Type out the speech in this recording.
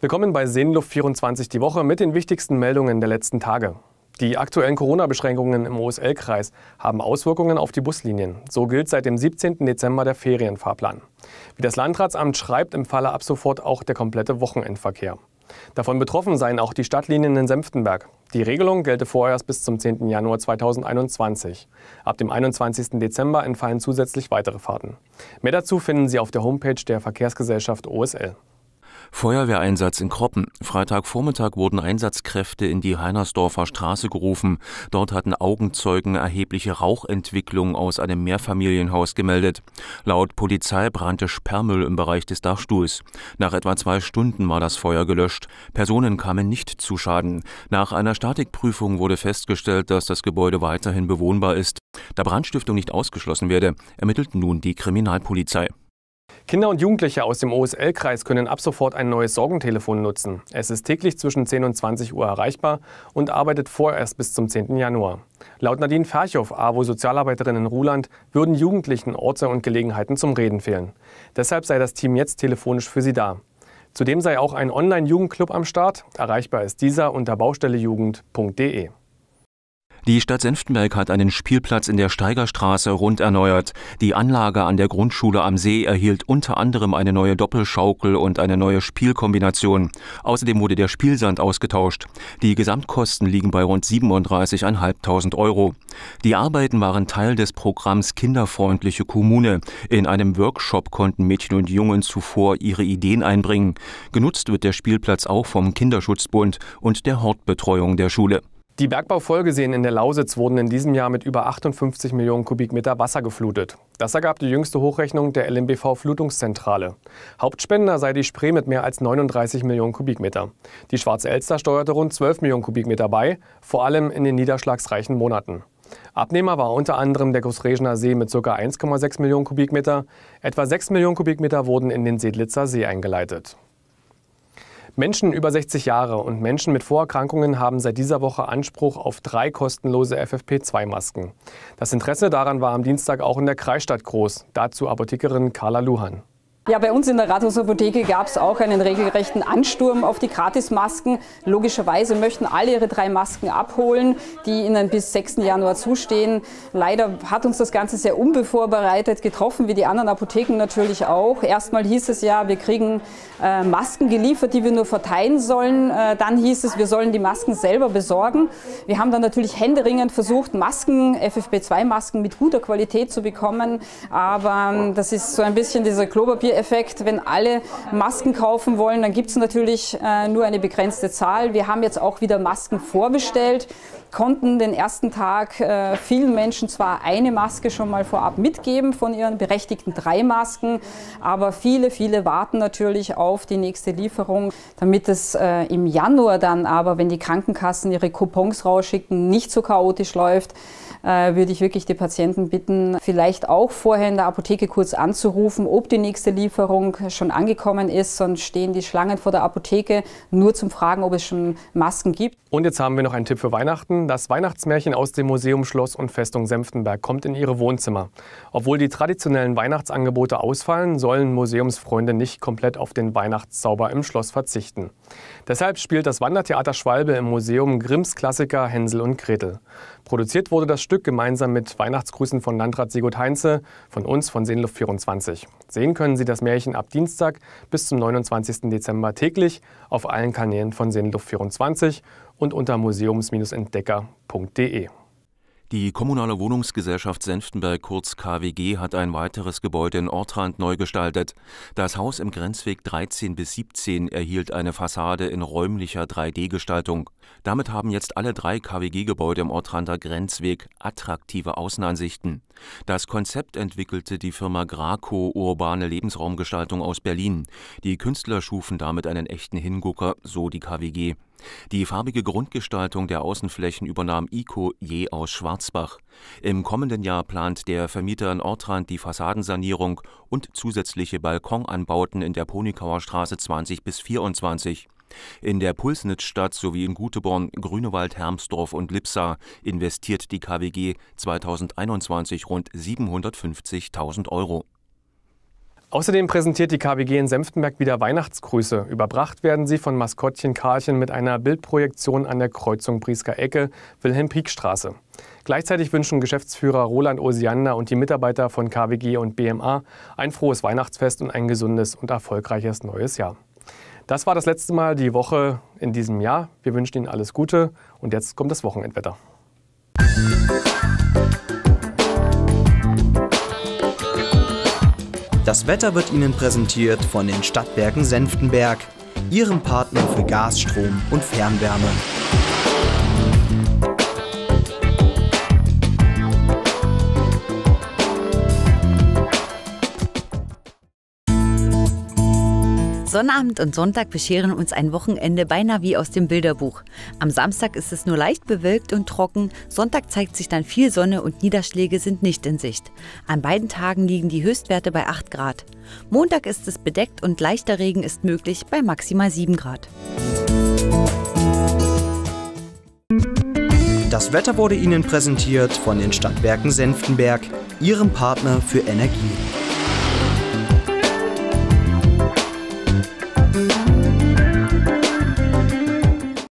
Willkommen bei Seenluft 24 die Woche mit den wichtigsten Meldungen der letzten Tage. Die aktuellen Corona-Beschränkungen im OSL-Kreis haben Auswirkungen auf die Buslinien. So gilt seit dem 17. Dezember der Ferienfahrplan. Wie das Landratsamt schreibt, im Falle ab sofort auch der komplette Wochenendverkehr. Davon betroffen seien auch die Stadtlinien in Senftenberg. Die Regelung gelte vorerst bis zum 10. Januar 2021. Ab dem 21. Dezember entfallen zusätzlich weitere Fahrten. Mehr dazu finden Sie auf der Homepage der Verkehrsgesellschaft OSL. Feuerwehreinsatz in Kroppen. Freitagvormittag wurden Einsatzkräfte in die Heinersdorfer Straße gerufen. Dort hatten Augenzeugen erhebliche Rauchentwicklung aus einem Mehrfamilienhaus gemeldet. Laut Polizei brannte Sperrmüll im Bereich des Dachstuhls. Nach etwa zwei Stunden war das Feuer gelöscht. Personen kamen nicht zu Schaden. Nach einer Statikprüfung wurde festgestellt, dass das Gebäude weiterhin bewohnbar ist. Da Brandstiftung nicht ausgeschlossen werde, ermittelt nun die Kriminalpolizei. Kinder und Jugendliche aus dem OSL-Kreis können ab sofort ein neues Sorgentelefon nutzen. Es ist täglich zwischen 10 und 20 Uhr erreichbar und arbeitet vorerst bis zum 10. Januar. Laut Nadine Ferchow, AWO-Sozialarbeiterin in Ruland, würden Jugendlichen Orte und Gelegenheiten zum Reden fehlen. Deshalb sei das Team jetzt telefonisch für sie da. Zudem sei auch ein Online-Jugendclub am Start. Erreichbar ist dieser unter baustellejugend.de. Die Stadt Senftenberg hat einen Spielplatz in der Steigerstraße rund erneuert. Die Anlage an der Grundschule am See erhielt unter anderem eine neue Doppelschaukel und eine neue Spielkombination. Außerdem wurde der Spielsand ausgetauscht. Die Gesamtkosten liegen bei rund 37.500 Euro. Die Arbeiten waren Teil des Programms Kinderfreundliche Kommune. In einem Workshop konnten Mädchen und Jungen zuvor ihre Ideen einbringen. Genutzt wird der Spielplatz auch vom Kinderschutzbund und der Hortbetreuung der Schule. Die Bergbaufolgeseen in der Lausitz wurden in diesem Jahr mit über 58 Millionen Kubikmeter Wasser geflutet. Das ergab die jüngste Hochrechnung der LMBV Flutungszentrale. Hauptspender sei die Spree mit mehr als 39 Millionen Kubikmeter. Die Schwarze Elster steuerte rund 12 Millionen Kubikmeter bei, vor allem in den niederschlagsreichen Monaten. Abnehmer war unter anderem der Großregener See mit ca. 1,6 Millionen Kubikmeter. Etwa 6 Millionen Kubikmeter wurden in den Sedlitzer See eingeleitet. Menschen über 60 Jahre und Menschen mit Vorerkrankungen haben seit dieser Woche Anspruch auf drei kostenlose FFP2-Masken. Das Interesse daran war am Dienstag auch in der Kreisstadt groß. Dazu Apothekerin Carla Luhan. Ja, bei uns in der Rathausapotheke gab es auch einen regelrechten Ansturm auf die Gratismasken. Logischerweise möchten alle ihre drei Masken abholen, die ihnen bis 6. Januar zustehen. Leider hat uns das Ganze sehr unbevorbereitet getroffen, wie die anderen Apotheken natürlich auch. Erstmal hieß es ja, wir kriegen äh, Masken geliefert, die wir nur verteilen sollen. Äh, dann hieß es, wir sollen die Masken selber besorgen. Wir haben dann natürlich händeringend versucht, Masken, FFP2-Masken mit guter Qualität zu bekommen. Aber äh, das ist so ein bisschen dieser Klopapier Effekt, wenn alle Masken kaufen wollen, dann gibt es natürlich äh, nur eine begrenzte Zahl. Wir haben jetzt auch wieder Masken vorbestellt, konnten den ersten Tag äh, vielen Menschen zwar eine Maske schon mal vorab mitgeben von ihren berechtigten drei Masken, aber viele, viele warten natürlich auf die nächste Lieferung, damit es äh, im Januar dann aber, wenn die Krankenkassen ihre Coupons rausschicken, nicht so chaotisch läuft äh, würde ich wirklich die Patienten bitten, vielleicht auch vorher in der Apotheke kurz anzurufen, ob die nächste Lieferung schon angekommen ist. Sonst stehen die Schlangen vor der Apotheke nur zum Fragen, ob es schon Masken gibt. Und jetzt haben wir noch einen Tipp für Weihnachten. Das Weihnachtsmärchen aus dem Museum Schloss und Festung Senftenberg kommt in ihre Wohnzimmer. Obwohl die traditionellen Weihnachtsangebote ausfallen, sollen Museumsfreunde nicht komplett auf den Weihnachtszauber im Schloss verzichten. Deshalb spielt das Wandertheater Schwalbe im Museum Grimms Klassiker Hänsel und Gretel. Produziert wurde das Stück Stück gemeinsam mit Weihnachtsgrüßen von Landrat Sigurd Heinze, von uns von Seenluft24. Sehen können Sie das Märchen ab Dienstag bis zum 29. Dezember täglich auf allen Kanälen von Seenluft24 und unter museums-entdecker.de. Die kommunale Wohnungsgesellschaft Senftenberg kurz KWG hat ein weiteres Gebäude in Ortrand neu gestaltet. Das Haus im Grenzweg 13 bis 17 erhielt eine Fassade in räumlicher 3D-Gestaltung. Damit haben jetzt alle drei KWG-Gebäude im Ortrander Grenzweg attraktive Außenansichten. Das Konzept entwickelte die Firma Graco Urbane Lebensraumgestaltung aus Berlin. Die Künstler schufen damit einen echten Hingucker, so die KWG. Die farbige Grundgestaltung der Außenflächen übernahm ICO je aus Schwarzbach. Im kommenden Jahr plant der Vermieter in Ortrand die Fassadensanierung und zusätzliche Balkonanbauten in der Ponikauer Straße 20 bis 24. In der Pulsnitzstadt sowie in Guteborn, Grünewald, Hermsdorf und Lipsa investiert die KWG 2021 rund 750.000 Euro. Außerdem präsentiert die KBG in Senftenberg wieder Weihnachtsgrüße. Überbracht werden sie von Maskottchen Karlchen mit einer Bildprojektion an der Kreuzung Briesker Ecke, Wilhelm-Pieck-Straße. Gleichzeitig wünschen Geschäftsführer Roland Osiander und die Mitarbeiter von KWG und BMA ein frohes Weihnachtsfest und ein gesundes und erfolgreiches neues Jahr. Das war das letzte Mal die Woche in diesem Jahr. Wir wünschen Ihnen alles Gute und jetzt kommt das Wochenendwetter. Das Wetter wird Ihnen präsentiert von den Stadtwerken Senftenberg, Ihrem Partner für Gas, Strom und Fernwärme. Sonnabend und Sonntag bescheren uns ein Wochenende beinahe wie aus dem Bilderbuch. Am Samstag ist es nur leicht bewölkt und trocken, Sonntag zeigt sich dann viel Sonne und Niederschläge sind nicht in Sicht. An beiden Tagen liegen die Höchstwerte bei 8 Grad. Montag ist es bedeckt und leichter Regen ist möglich bei maximal 7 Grad. Das Wetter wurde Ihnen präsentiert von den Stadtwerken Senftenberg, Ihrem Partner für Energie.